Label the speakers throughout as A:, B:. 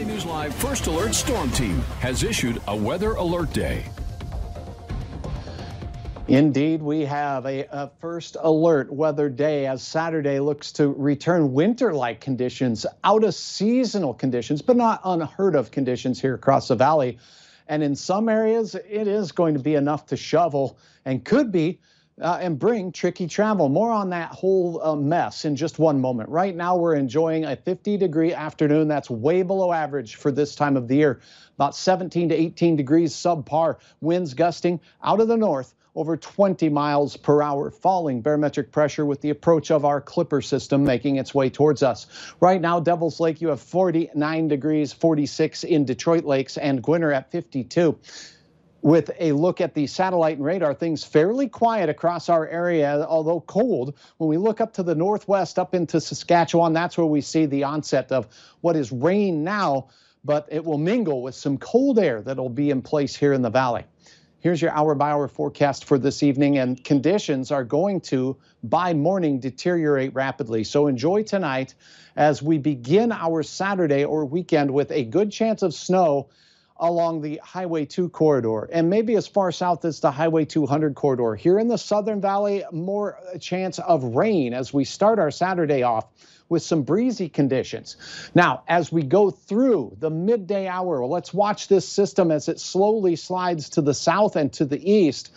A: Valley News Live First Alert Storm Team has issued a weather alert day. Indeed, we have a, a, first alert weather day as Saturday looks to return winter like conditions, out of seasonal conditions, but not unheard of conditions here across the valley. And in some areas, it is going to be enough to shovel and could be uh, and bring tricky travel. More on that whole uh, mess in just one moment. Right now, we're enjoying a 50 degree afternoon. That's way below average for this time of the year. About 17 to 18 degrees subpar. Winds gusting out of the north over 20 miles per hour, falling barometric pressure with the approach of our Clipper system making its way towards us. Right now, Devil's Lake, you have 49 degrees, 46 in Detroit Lakes, and Gwinner at 52. With a look at the satellite and radar, things fairly quiet across our area, although cold. When we look up to the northwest, up into Saskatchewan, that's where we see the onset of what is rain now, but it will mingle with some cold air that'll be in place here in the valley. Here's your hour by hour forecast for this evening, and conditions are going to, by morning, deteriorate rapidly. So enjoy tonight as we begin our Saturday or weekend with a good chance of snow along the Highway 2 corridor and maybe as far south as the Highway 200 corridor. Here in the Southern Valley, more chance of rain as we start our Saturday off with some breezy conditions. Now, as we go through the midday hour, let's watch this system as it slowly slides to the south and to the east.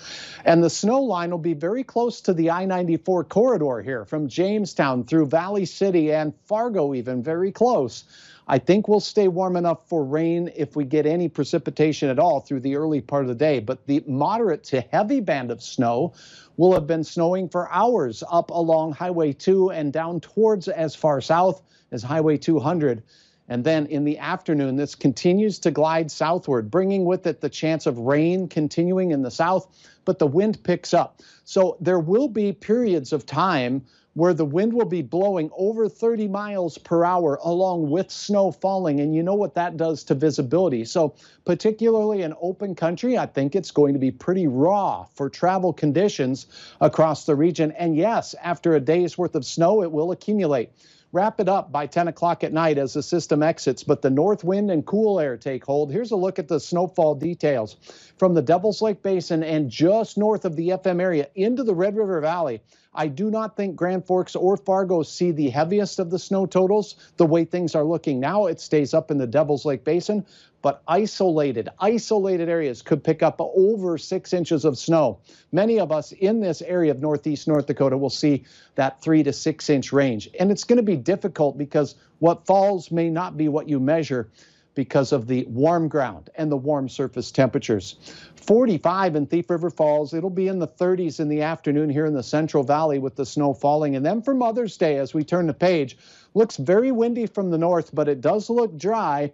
A: And the snow line will be very close to the I 94 corridor here from Jamestown through Valley City and Fargo, even very close. I think we'll stay warm enough for rain if we get any precipitation at all through the early part of the day. But the moderate to heavy band of snow will have been snowing for hours up along Highway 2 and down towards as far south as Highway 200. And then in the afternoon, this continues to glide southward, bringing with it the chance of rain continuing in the south, but the wind picks up. So there will be periods of time where the wind will be blowing over 30 miles per hour along with snow falling. And you know what that does to visibility. So, particularly in open country, I think it's going to be pretty raw for travel conditions across the region. And yes, after a day's worth of snow, it will accumulate. Wrap it up by 10 o'clock at night as the system exits, but the north wind and cool air take hold. Here's a look at the snowfall details from the Devils Lake Basin and just north of the FM area into the Red River Valley. I do not think Grand Forks or Fargo see the heaviest of the snow totals the way things are looking now. It stays up in the Devils Lake Basin but isolated, isolated areas could pick up over six inches of snow. Many of us in this area of northeast North Dakota will see that three to six inch range. And it's going to be difficult because what falls may not be what you measure because of the warm ground and the warm surface temperatures. 45 in Thief River Falls. It'll be in the 30s in the afternoon here in the Central Valley with the snow falling. And then for Mother's Day, as we turn the page, looks very windy from the north, but it does look dry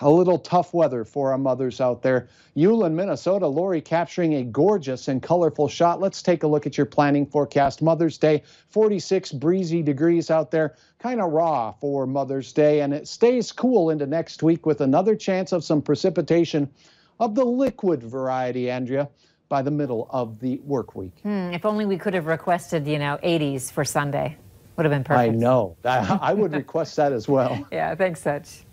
A: a little tough weather for our mothers out there. Euland, Minnesota, Lori capturing a gorgeous and colorful shot. Let's take a look at your planning forecast. Mother's Day, 46 breezy degrees out there, kind of raw for Mother's Day, and it stays cool into next week with another chance of some precipitation of the liquid variety, Andrea by the middle of the work week. Hmm, if only we could have requested, you know, 80s for Sunday. Would have been perfect. I know. I, I would request that as well. Yeah, thanks, Such.